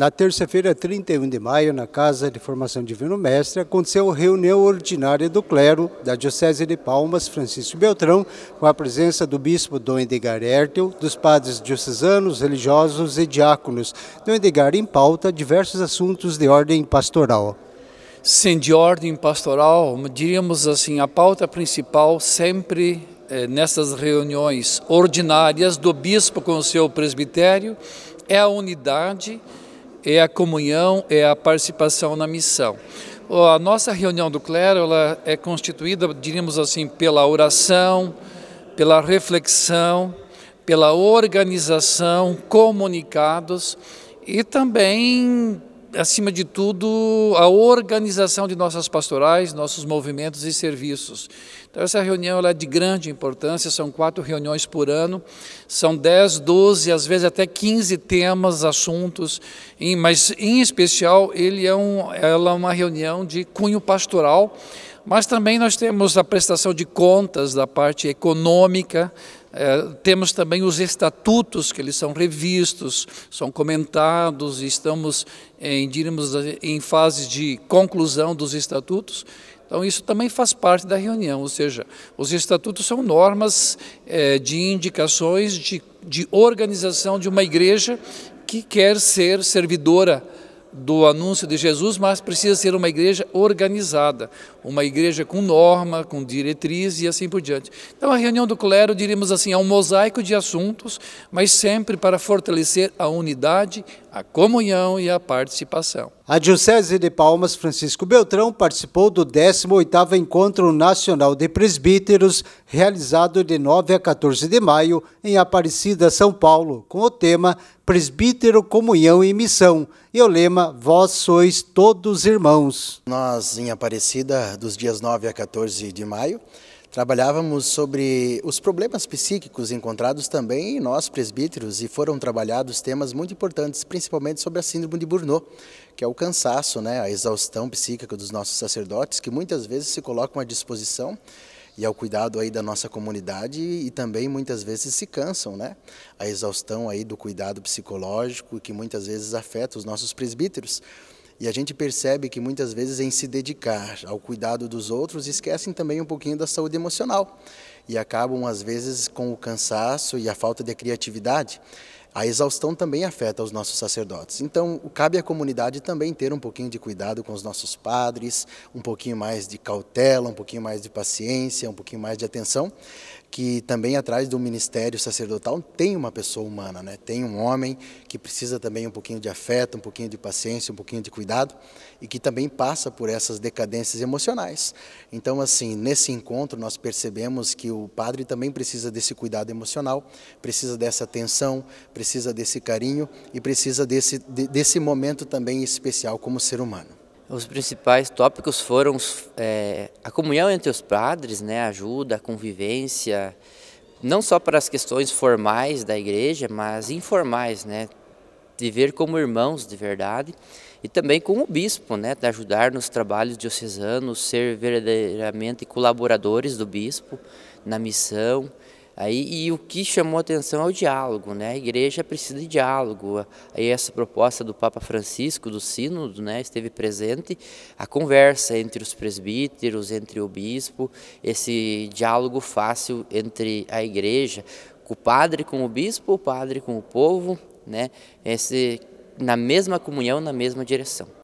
Na terça-feira, 31 de maio, na Casa de Formação Divino Mestre, aconteceu a reunião ordinária do clero da Diocese de Palmas, Francisco Beltrão, com a presença do bispo Dom Edgar Hertel, dos padres diocesanos, religiosos e diáconos. Dom Edgar em pauta diversos assuntos de ordem pastoral. Sim, de ordem pastoral, diríamos assim, a pauta principal sempre é, nessas reuniões ordinárias do bispo com o seu presbitério é a unidade é a comunhão, é a participação na missão. A nossa reunião do clero ela é constituída, diríamos assim, pela oração, pela reflexão, pela organização, comunicados e também acima de tudo, a organização de nossas pastorais, nossos movimentos e serviços. Então, essa reunião é de grande importância, são quatro reuniões por ano, são 10, 12, às vezes até 15 temas, assuntos, mas, em especial, ele é um, ela é uma reunião de cunho pastoral, mas também nós temos a prestação de contas da parte econômica, é, temos também os estatutos que eles são revistos, são comentados, estamos em, diríamos, em fase de conclusão dos estatutos. Então, isso também faz parte da reunião, ou seja, os estatutos são normas é, de indicações de, de organização de uma igreja que quer ser servidora do anúncio de Jesus, mas precisa ser uma igreja organizada, uma igreja com norma, com diretriz e assim por diante. Então, a reunião do clero, diríamos assim, é um mosaico de assuntos, mas sempre para fortalecer a unidade, a comunhão e a participação. A Diocese de Palmas, Francisco Beltrão, participou do 18º Encontro Nacional de Presbíteros, realizado de 9 a 14 de maio em Aparecida, São Paulo, com o tema Presbítero, Comunhão e Missão, e o lema Vós sois todos irmãos. Nós, em Aparecida, dos dias 9 a 14 de maio, Trabalhávamos sobre os problemas psíquicos encontrados também em nós presbíteros e foram trabalhados temas muito importantes, principalmente sobre a síndrome de Burnout, que é o cansaço, né, a exaustão psíquica dos nossos sacerdotes, que muitas vezes se colocam à disposição e ao cuidado aí da nossa comunidade e também muitas vezes se cansam, né? A exaustão aí do cuidado psicológico que muitas vezes afeta os nossos presbíteros. E a gente percebe que muitas vezes em se dedicar ao cuidado dos outros, esquecem também um pouquinho da saúde emocional e acabam, às vezes, com o cansaço e a falta de criatividade. A exaustão também afeta os nossos sacerdotes. Então, cabe à comunidade também ter um pouquinho de cuidado com os nossos padres, um pouquinho mais de cautela, um pouquinho mais de paciência, um pouquinho mais de atenção, que também atrás do ministério sacerdotal tem uma pessoa humana, né? tem um homem que precisa também um pouquinho de afeto, um pouquinho de paciência, um pouquinho de cuidado e que também passa por essas decadências emocionais. Então, assim, nesse encontro nós percebemos que o o padre também precisa desse cuidado emocional, precisa dessa atenção, precisa desse carinho e precisa desse, desse momento também especial como ser humano. Os principais tópicos foram é, a comunhão entre os padres, né, ajuda, convivência, não só para as questões formais da igreja, mas informais, né, viver como irmãos de verdade e também com o bispo, né, de ajudar nos trabalhos diocesanos, ser verdadeiramente colaboradores do bispo na missão. Aí, e o que chamou atenção é o diálogo, né? A igreja precisa de diálogo. Aí essa proposta do Papa Francisco, do sínodo, né, esteve presente a conversa entre os presbíteros, entre o bispo, esse diálogo fácil entre a igreja, o padre com o bispo, o padre com o povo, né, esse, é na mesma comunhão, na mesma direção.